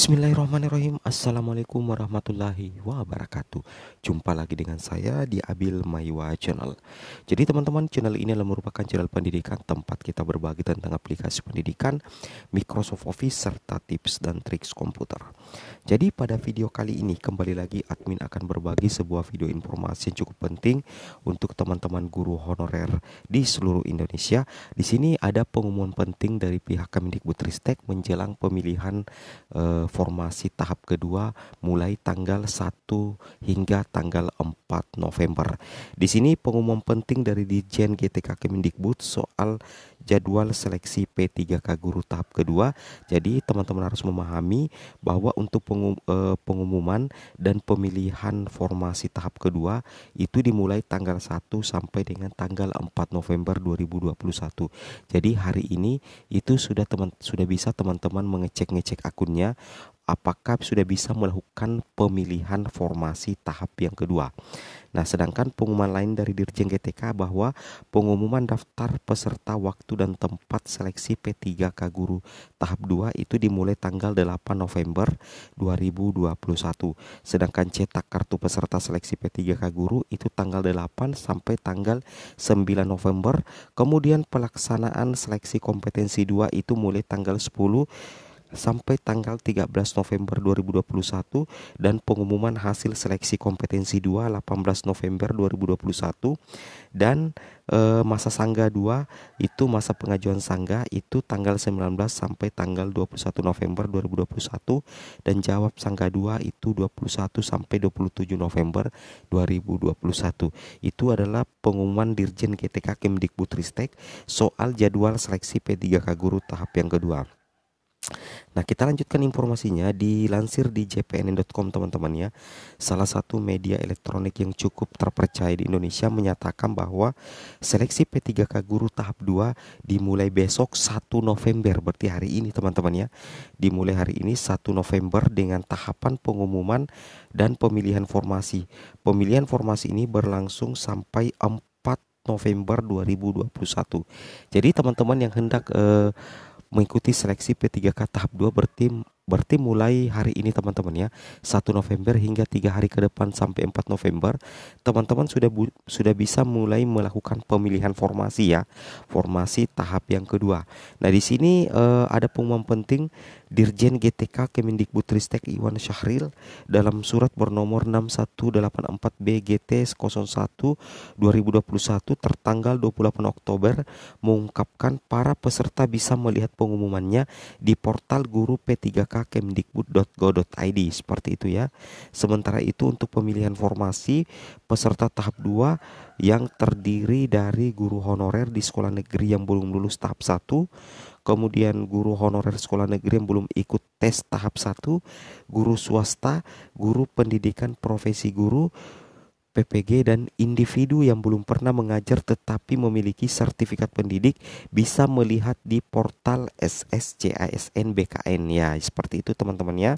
Bismillahirrahmanirrahim Assalamualaikum warahmatullahi wabarakatuh Jumpa lagi dengan saya di Abil Maiwa Channel Jadi teman-teman channel ini adalah merupakan channel pendidikan Tempat kita berbagi tentang aplikasi pendidikan Microsoft Office serta tips dan trik komputer Jadi pada video kali ini kembali lagi admin akan berbagi sebuah video informasi yang cukup penting Untuk teman-teman guru honorer di seluruh Indonesia Di sini ada pengumuman penting dari pihak Kemendikbudristek menjelang pemilihan eh, formasi tahap kedua mulai tanggal 1 hingga tanggal 4 November. Di sini pengumuman penting dari Dijen GTK Kemendikbud soal jadwal seleksi P3K guru tahap kedua. Jadi teman-teman harus memahami bahwa untuk pengum, eh, pengumuman dan pemilihan formasi tahap kedua itu dimulai tanggal 1 sampai dengan tanggal 4 November 2021. Jadi hari ini itu sudah teman sudah bisa teman-teman mengecek-ngecek akunnya apakah sudah bisa melakukan pemilihan formasi tahap yang kedua. Nah, sedangkan pengumuman lain dari Dirjen GTK bahwa pengumuman daftar peserta waktu dan tempat seleksi P3K guru tahap 2 itu dimulai tanggal 8 November 2021. Sedangkan cetak kartu peserta seleksi P3K guru itu tanggal 8 sampai tanggal 9 November. Kemudian pelaksanaan seleksi kompetensi 2 itu mulai tanggal 10 sampai tanggal 13 November 2021 dan pengumuman hasil seleksi kompetensi 2 18 November 2021 dan e, masa sangga 2 itu masa pengajuan sangga itu tanggal 19 sampai tanggal 21 November 2021 dan jawab sangga 2 itu 21 sampai 27 November 2021. Itu adalah pengumuman Dirjen GTK Kemdikbudristek soal jadwal seleksi P3K guru tahap yang kedua. Nah, kita lanjutkan informasinya dilansir di jpn.com teman-teman ya. Salah satu media elektronik yang cukup terpercaya di Indonesia menyatakan bahwa seleksi P3K guru tahap 2 dimulai besok 1 November, berarti hari ini teman-teman ya. Dimulai hari ini 1 November dengan tahapan pengumuman dan pemilihan formasi. Pemilihan formasi ini berlangsung sampai 4 November 2021. Jadi teman-teman yang hendak eh, mengikuti seleksi P3K tahap 2 bertim berarti mulai hari ini teman-teman ya 1 November hingga 3 hari ke depan sampai 4 November teman-teman sudah sudah bisa mulai melakukan pemilihan formasi ya formasi tahap yang kedua nah di sini eh, ada pengumuman penting Dirjen GTK Kemendikbudristek Iwan Syahril dalam surat bernomor 6184 BGT 01 2021 tertanggal 28 Oktober mengungkapkan para peserta bisa melihat pengumumannya di portal guru p3k kemendikbud.go.id seperti itu ya. Sementara itu untuk pemilihan formasi peserta tahap 2 yang terdiri dari guru honorer di sekolah negeri yang belum lulus tahap 1 kemudian guru honorer sekolah negeri yang belum ikut tes tahap 1, guru swasta, guru pendidikan profesi guru, PPG dan individu yang belum pernah mengajar tetapi memiliki sertifikat pendidik bisa melihat di portal SSCASN BKN ya seperti itu teman-teman ya.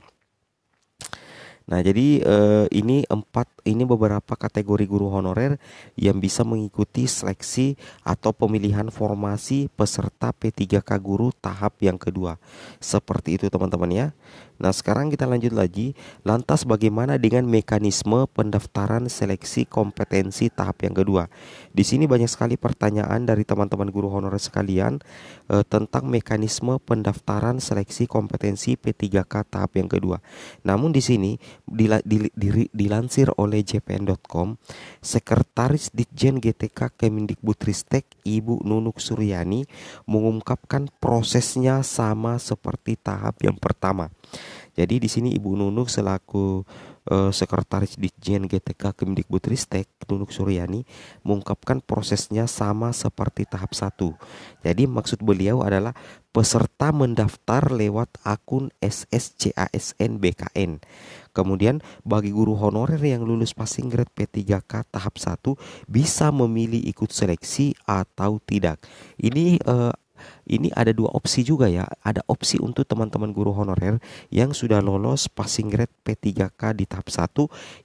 Nah, jadi eh, ini empat ini beberapa kategori guru honorer yang bisa mengikuti seleksi atau pemilihan formasi peserta P3K guru tahap yang kedua. Seperti itu teman-teman ya. Nah, sekarang kita lanjut lagi. Lantas bagaimana dengan mekanisme pendaftaran seleksi kompetensi tahap yang kedua? Di sini banyak sekali pertanyaan dari teman-teman guru honorer sekalian eh, tentang mekanisme pendaftaran seleksi kompetensi P3K tahap yang kedua. Namun di sini dilansir oleh jpn.com, Sekretaris Ditjen GTK Kemendikbudristek Ibu Nunuk Suryani mengungkapkan prosesnya sama seperti tahap yang pertama. Jadi di sini Ibu Nunuk selaku uh, Sekretaris Ditjen GTK Kemendikbudristek Nunuk Suryani mengungkapkan prosesnya sama seperti tahap satu Jadi maksud beliau adalah peserta mendaftar lewat akun SSCASN BKN. Kemudian bagi guru honorer yang lulus passing grade P3K tahap 1 bisa memilih ikut seleksi atau tidak. Ini uh, ini ada dua opsi juga ya. Ada opsi untuk teman-teman guru honorer yang sudah lolos passing grade P3K di tahap 1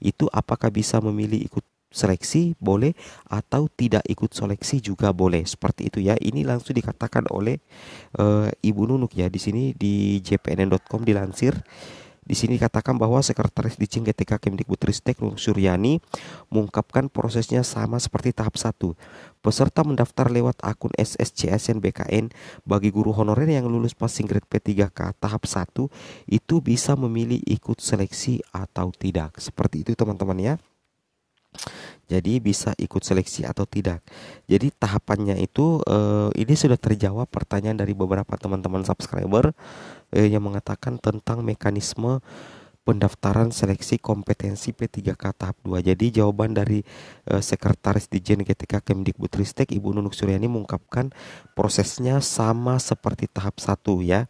itu apakah bisa memilih ikut seleksi boleh atau tidak ikut seleksi juga boleh seperti itu ya ini langsung dikatakan oleh uh, Ibu Nunuk ya di sini di jpnn.com dilansir di sini dikatakan bahwa Sekretaris Dicing GTK Kemdikbudristek Nur Suryani mengungkapkan prosesnya sama seperti tahap 1. Peserta mendaftar lewat akun SSCSN BKN bagi guru honorer yang lulus passing grade P3K tahap 1 itu bisa memilih ikut seleksi atau tidak. Seperti itu teman-teman ya. Jadi bisa ikut seleksi atau tidak. Jadi tahapannya itu eh, ini sudah terjawab pertanyaan dari beberapa teman-teman subscriber eh, yang mengatakan tentang mekanisme pendaftaran seleksi kompetensi P3K tahap 2. Jadi jawaban dari uh, Sekretaris Dijen GTK Kemdikbudristek Ibu Nunuk Suryani mengungkapkan prosesnya sama seperti tahap 1 ya.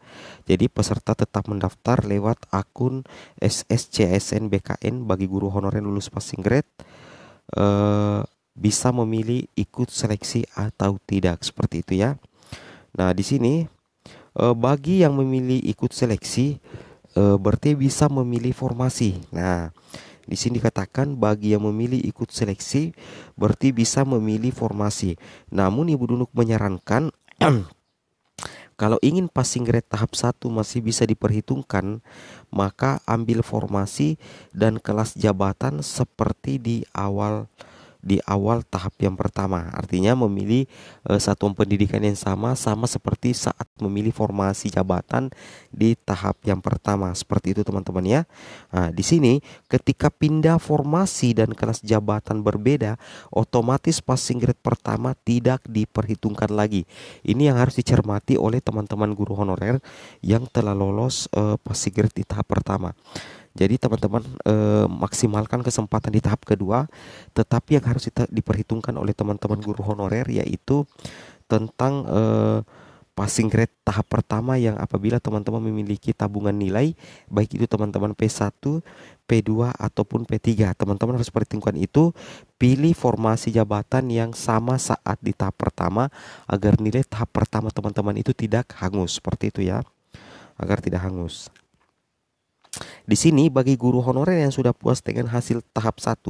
Jadi peserta tetap mendaftar lewat akun SSCSN BKN bagi guru honorer lulus passing grade eh, bisa memilih ikut seleksi atau tidak seperti itu ya. Nah, di sini eh, bagi yang memilih ikut seleksi eh, berarti bisa memilih formasi. Nah, di sini dikatakan bagi yang memilih ikut seleksi berarti bisa memilih formasi. Namun Ibu Dunuk menyarankan Kalau ingin passing grade tahap 1 masih bisa diperhitungkan, maka ambil formasi dan kelas jabatan seperti di awal di awal tahap yang pertama. Artinya memilih e, satuan pendidikan yang sama sama seperti saat memilih formasi jabatan di tahap yang pertama. Seperti itu teman-teman ya. Nah, di sini ketika pindah formasi dan kelas jabatan berbeda, otomatis passing grade pertama tidak diperhitungkan lagi. Ini yang harus dicermati oleh teman-teman guru honorer yang telah lolos e, passing grade di tahap pertama. Jadi teman-teman eh, maksimalkan kesempatan di tahap kedua, tetapi yang harus diperhitungkan oleh teman-teman guru honorer yaitu tentang eh, passing grade tahap pertama yang apabila teman-teman memiliki tabungan nilai baik itu teman-teman P1, P2 ataupun P3. Teman-teman harus perhitungkan itu, pilih formasi jabatan yang sama saat di tahap pertama agar nilai tahap pertama teman-teman itu tidak hangus. Seperti itu ya. Agar tidak hangus. Di sini bagi guru honorer yang sudah puas dengan hasil tahap 1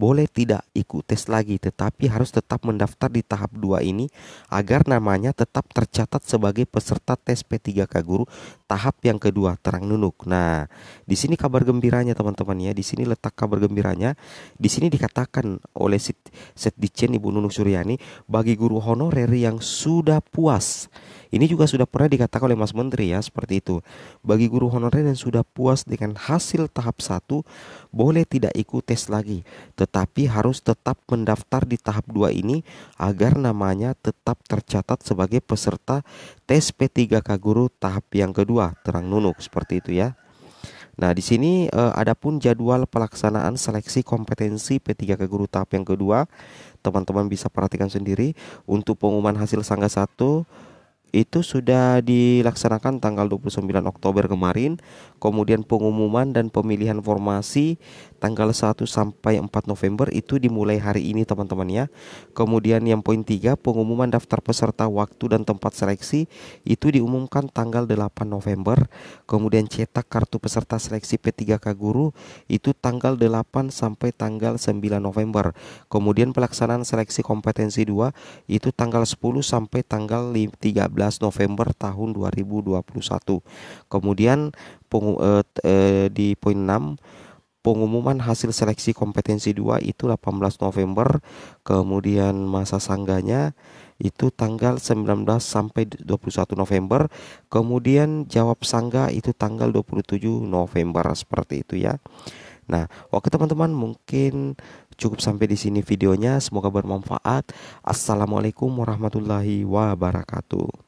boleh tidak ikut tes lagi tetapi harus tetap mendaftar di tahap 2 ini agar namanya tetap tercatat sebagai peserta tes P3K guru tahap yang kedua terang nunuk. Nah, di sini kabar gembiranya teman-teman ya, di sini letak kabar gembiranya. Di sini dikatakan oleh Set di Ibu Nunuk Suryani bagi guru honorer yang sudah puas ini juga sudah pernah dikatakan oleh Mas Menteri ya seperti itu. Bagi guru honorer yang sudah puas dengan hasil tahap 1 boleh tidak ikut tes lagi, tetapi harus tetap mendaftar di tahap 2 ini agar namanya tetap tercatat sebagai peserta tes P3K guru tahap yang kedua, terang nunuk seperti itu ya. Nah, di sini eh, pun jadwal pelaksanaan seleksi kompetensi P3K guru tahap yang kedua, teman-teman bisa perhatikan sendiri untuk pengumuman hasil sangga 1 itu sudah dilaksanakan tanggal 29 Oktober kemarin. Kemudian pengumuman dan pemilihan formasi tanggal 1 sampai 4 November itu dimulai hari ini teman-teman ya. Kemudian yang poin 3 pengumuman daftar peserta waktu dan tempat seleksi itu diumumkan tanggal 8 November. Kemudian cetak kartu peserta seleksi P3K guru itu tanggal 8 sampai tanggal 9 November. Kemudian pelaksanaan seleksi kompetensi 2 itu tanggal 10 sampai tanggal 13 November tahun 2021. Kemudian eh, eh, di poin 6 pengumuman hasil seleksi kompetensi 2 itu 18 November kemudian masa sangganya itu tanggal 19 sampai 21 November kemudian jawab sangga itu tanggal 27 November seperti itu ya Nah, oke teman-teman, mungkin cukup sampai di sini videonya. Semoga bermanfaat. Assalamualaikum warahmatullahi wabarakatuh.